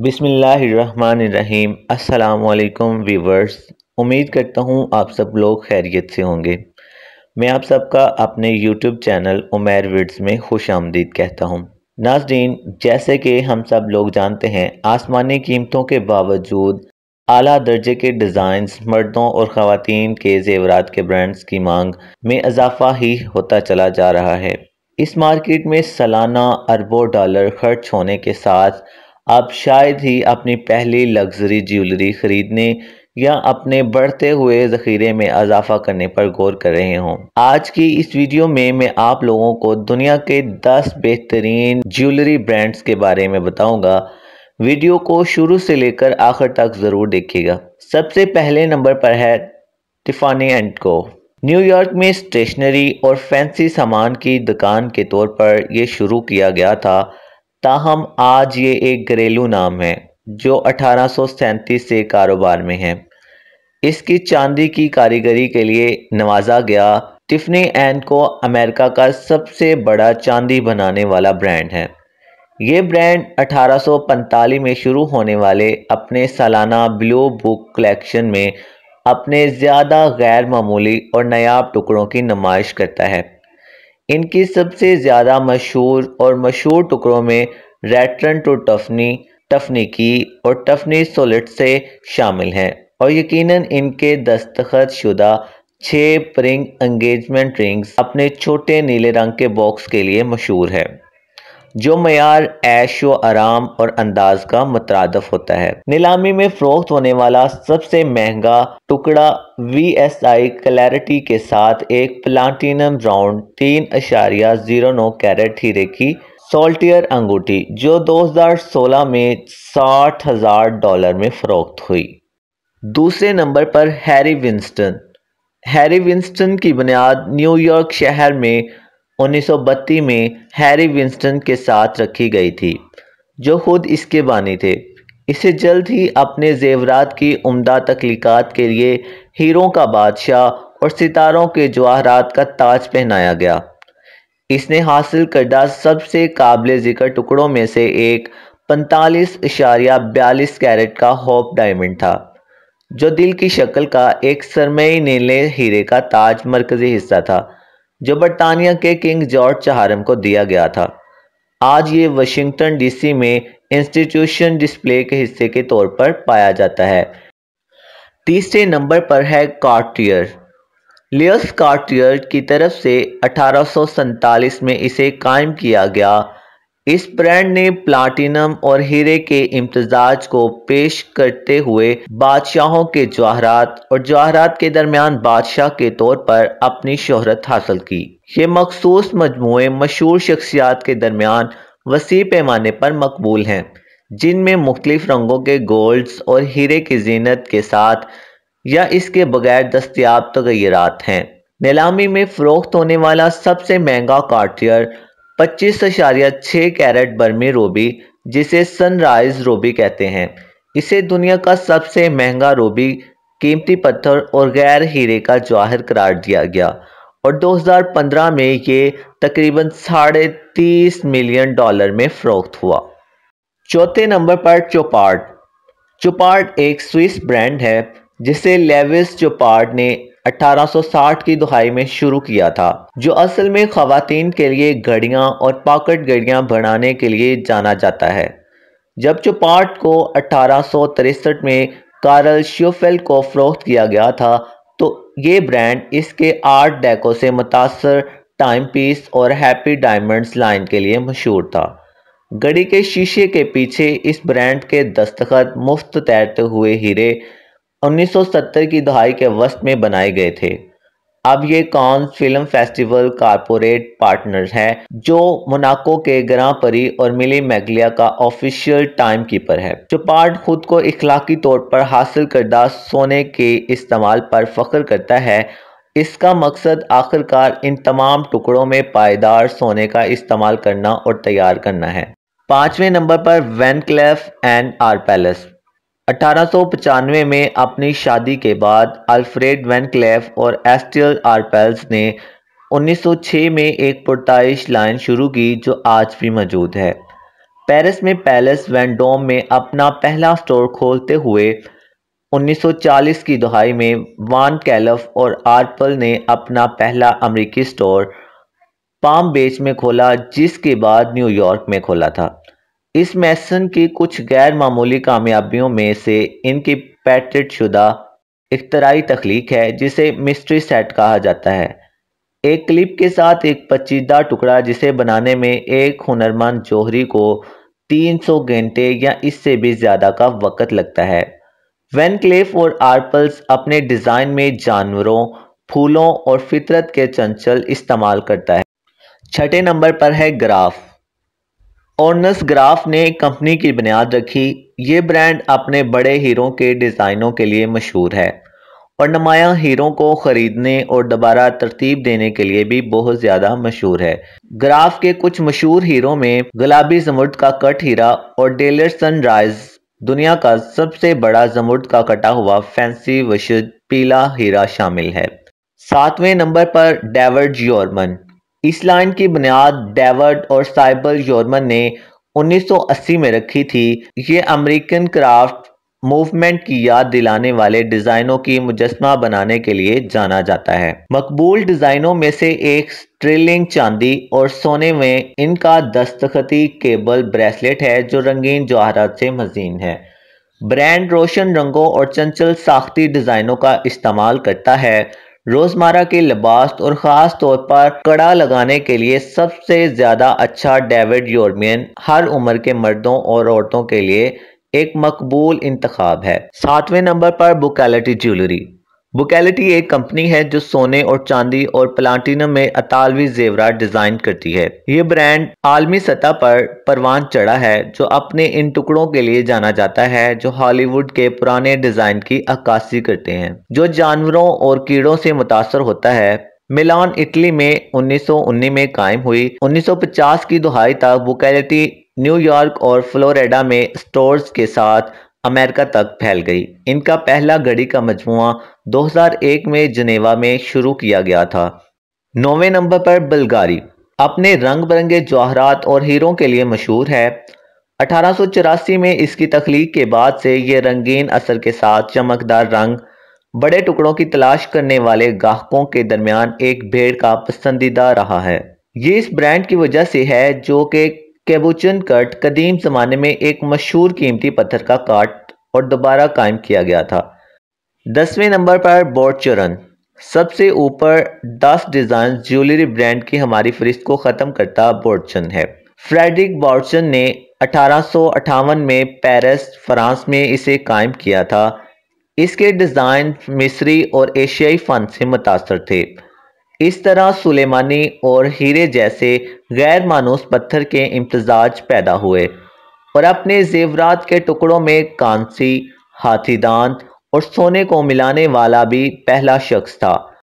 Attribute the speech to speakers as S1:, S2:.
S1: बिसमीम् अल्लाम वीवर्स उम्मीद करता हूँ आप सब लोग खैरियत से होंगे मैं आप सबका अपने यूट्यूब चैनल उमेर विड्स में खुश आमदीद कहता हूँ नाजरीन जैसे कि हम सब लोग जानते हैं आसमानी कीमतों के बावजूद आला दर्जे के डिजाइन मर्दों और ख़वातीन के जेवरात के ब्रांड्स की मांग में इजाफा ही होता चला जा रहा है इस मार्केट में सालाना अरबों डॉलर खर्च होने के साथ आप शायद ही अपनी पहली लग्जरी ज्वेलरी खरीदने या अपने बढ़ते हुए ज़ख़ीरे में इजाफा करने पर गौर कर रहे हों आज की इस वीडियो में मैं आप लोगों को दुनिया के 10 बेहतरीन ज्वेलरी ब्रांड्स के बारे में बताऊंगा वीडियो को शुरू से लेकर आखिर तक ज़रूर देखिएगा सबसे पहले नंबर पर है टिफानी एंड को न्यूयॉर्क में स्टेशनरी और फैंसी सामान की दुकान के तौर पर यह शुरू किया गया था ताहम आज ये एक घरेलू नाम है जो अठारह से कारोबार में है इसकी चांदी की कारीगरी के लिए नवाजा गया टिफनी एंड को अमेरिका का सबसे बड़ा चांदी बनाने वाला ब्रांड है ये ब्रांड 1845 में शुरू होने वाले अपने सालाना ब्लू बुक कलेक्शन में अपने ज़्यादा गैर मामूली और नायाब टुकड़ों की नमाइश करता है इनकी सबसे ज़्यादा मशहूर और मशहूर टुकड़ों में रेटरन टू टफनी टफनी की और टफनी सोलिट से शामिल हैं और यकीनन इनके दस्तखत शुदा छः प्रिंग एंगेजमेंट रिंग्स अपने छोटे नीले रंग के बॉक्स के लिए मशहूर है जो मैार ऐश व आराम और अंदाज का मुतरदफ होता है नीलामी में फरोख्त होने वाला सबसे महंगा टुकड़ा वी एस आई क्लैरिटी के साथ एक प्लाटिनम राउंड तीन अशारिया जीरो नौ कैरेट हीरे की सोल्टियर अंगूठी जो 2016 में साठ हज़ार डॉलर में फ़रोख्त हुई दूसरे नंबर पर हैरी विंस्टन हैरी विंस्टन की बुनियाद न्यूयॉर्क शहर में 1932 में हैरी विंस्टन के साथ रखी गई थी जो खुद इसके बानी थे इसे जल्द ही अपने जेवरात की उम्दा तख्लीक़ात के लिए हीरों का बादशाह और सितारों के जवाहरात का ताज पहनाया गया इसने हासिल करदा सबसे काबिल ज़िक्र टुकड़ों में से एक पैंतालीस इशारिया बयालीस कैरेट का होप डायमंड था जो दिल की शक्ल का एक सरमई नीले हीरे का ताज मरकज़ी हिस्सा था जो बरतानिया के किंग जॉर्ज चहारम को दिया गया था आज ये वाशिंगटन डीसी में इंस्टीट्यूशन डिस्प्ले के हिस्से के तौर पर पाया जाता है तीसरे नंबर पर है कार्टियर लियस कार्टियर की तरफ से अठारह में इसे कायम किया गया इस ब्रांड ने प्लाटिनम और हीरे के इम्तजाज को पेश करते हुए बादशाहों के जवाहरात और जवाहरात के दरमियान बादशाह के तौर पर अपनी शोहरत हासिल की ये मखसूस मजमू मशहूर शख्सियात के दरमियान वसी पैमाने पर मकबूल हैं जिनमें मुख्तलिफ रंगों के गोल्ड्स और हीरे की जीनत के साथ या इसके बगैर दस्तियाब तगैरात तो हैं नीलामी में फ़रोख्त होने वाला सबसे महंगा कार्टियर पच्चीस अशारिया छः कैरेट बर्मी रोबी जिसे सनराइज रोबी कहते हैं इसे दुनिया का सबसे महंगा रोबी कीमती पत्थर और गैर हीरे का जवाहर करार दिया गया और 2015 में ये तकरीबन साढ़े तीस मिलियन डॉलर में फ़रोख्त हुआ चौथे नंबर पर चौपाट चौपाट एक स्विस ब्रांड है जिसे लेविस चौपाट ने 1860 की दुहाई में शुरू किया था जो असल में खातन के लिए घड़ियाँ और पॉकेट घड़ियाँ बनाने के लिए जाना जाता है जब चौपाट को अठारह में कारल श्योफेल को फरोख्त किया गया था तो ये ब्रांड इसके आर्ट डेको से मुतासर टाइम पीस और हैप्पी डायमंड्स लाइन के लिए मशहूर था घड़ी के शीशे के पीछे इस ब्रांड के दस्तखत मुफ्त तैरते हुए हीरे 1970 की दहाई के वस्त में बनाए गए थे अब ये कौन फिल्म फेस्टिवल कारपोरेट पार्टनर है जो मोनाको के ग्रां परी और मिली मैगलिया का ऑफिशियल टाइम कीपर है जो पार्ट खुद को इखलाकी तौर पर हासिल करदा सोने के इस्तेमाल पर फख्र करता है इसका मकसद आखिरकार इन तमाम टुकड़ों में पायदार सोने का इस्तेमाल करना और तैयार करना है पांचवें नंबर पर Van Cleef Cleef and Arpels अठारह में अपनी शादी के बाद अल्फ्रेड वैन क्लेफ और एस्टियल आर्पेल्स ने 1906 में एक पुरताइश लाइन शुरू की जो आज भी मौजूद है पेरिस में पैलेस वैंडोम में अपना पहला स्टोर खोलते हुए 1940 की दहाई में वान कैलफ और आर्पल ने अपना पहला अमेरिकी स्टोर पाम बेच में खोला जिसके बाद न्यूयॉर्क में खोला था इस मेसन की कुछ गैर मामूली कामयाबियों में से इनकी पेटेंट शुदा इख्तराई तख्लीक है जिसे मिस्ट्री सेट कहा जाता है एक क्लिप के साथ एक पचीदा टुकड़ा जिसे बनाने में एक हुनरमंद जोहरी को 300 घंटे या इससे भी ज़्यादा का वक़्त लगता है वैन क्लेफ और आर्पल्स अपने डिज़ाइन में जानवरों फूलों और फितरत के चंचल इस्तेमाल करता है छठे नंबर पर है ग्राफ ओनस ग्राफ ने कंपनी की बुनियाद रखी ये ब्रांड अपने बड़े हीरों के डिज़ाइनों के लिए मशहूर है और नुमाया हीरों को ख़रीदने और दोबारा तरतीब देने के लिए भी बहुत ज़्यादा मशहूर है ग्राफ के कुछ मशहूर हीरों में गुलाबी जमुर्द का कट हीरा और डेलर सनराइज दुनिया का सबसे बड़ा जमुर्द का कटा हुआ फैंसी वशद पीला हीरा शामिल है सातवें नंबर पर डेवर्ड जियोरमन इस की बुनियाद डेवर्ड और साइबल जोरमन ने 1980 में रखी थी ये अमेरिकन क्राफ्ट मूवमेंट की याद दिलाने वाले डिजाइनों की मुजस्मा बनाने के लिए जाना जाता है मकबूल डिजाइनों में से एक स्ट्रिलिंग चांदी और सोने में इनका दस्तखती केबल ब्रेसलेट है जो रंगीन जवाहरात से मजीन है ब्रांड रोशन रंगों और चंचल साख्ती डिजाइनों का इस्तेमाल करता है रोजमर्रा के लिबास और ख़ास तौर पर कड़ा लगाने के लिए सबसे ज़्यादा अच्छा डेविड योरमियन हर उम्र के मर्दों और औरतों के लिए एक मकबूल इंतखाब है सातवें नंबर पर बुकैलिटी ज्वेलरी वोकेलिटी एक कंपनी है जो सोने और चांदी और प्लाटिनम में अतालवी जेवरा डिजाइन करती है ये ब्रांड आलमी सतह पर परवान चढ़ा है जो अपने इन टुकड़ों के लिए जाना जाता है जो हॉलीवुड के पुराने डिजाइन की अक्कासी करते हैं जो जानवरों और कीड़ों से मुतासर होता है मिलान इटली में उन्नीस में कायम हुई उन्नीस की दुहाई तक वोकेलिटी न्यूयॉर्क और फ्लोरिडा में स्टोर्स के साथ अमेरिका तक फैल गई इनका पहला घड़ी का मजमु 2001 में जनेवा में शुरू किया गया था नौवे नंबर पर बल्गारी अपने रंग बिरंगे जवाहरात और हीरों के लिए मशहूर है अठारह में इसकी तख्लीक के बाद से ये रंगीन असर के साथ चमकदार रंग बड़े टुकड़ों की तलाश करने वाले गाहकों के दरमियान एक भेड़ का पसंदीदा रहा है ये इस ब्रांड की वजह से है जो कि कैबूचन कट कदीम ज़माने में एक मशहूर कीमती पत्थर का काट और दोबारा कायम किया गया था दसवें नंबर पर बोर्चरन सबसे ऊपर दस डिज़ाइन ज्वेलरी ब्रांड की हमारी फहरिस्त को ख़त्म करता बोर्चन है फ्रेडरिक बॉर्चन ने अठारह में पेरिस फ्रांस में इसे कायम किया था इसके डिज़ाइन मिस्री और एशियाई फ़न से मुतासर थे इस तरह सुलेमानी और हीरे जैसे गैर मानूस पत्थर के इम्तजाज पैदा हुए और अपने जेवरात के टुकड़ों में कांसी हाथी दांत और सोने को मिलाने वाला भी पहला शख्स था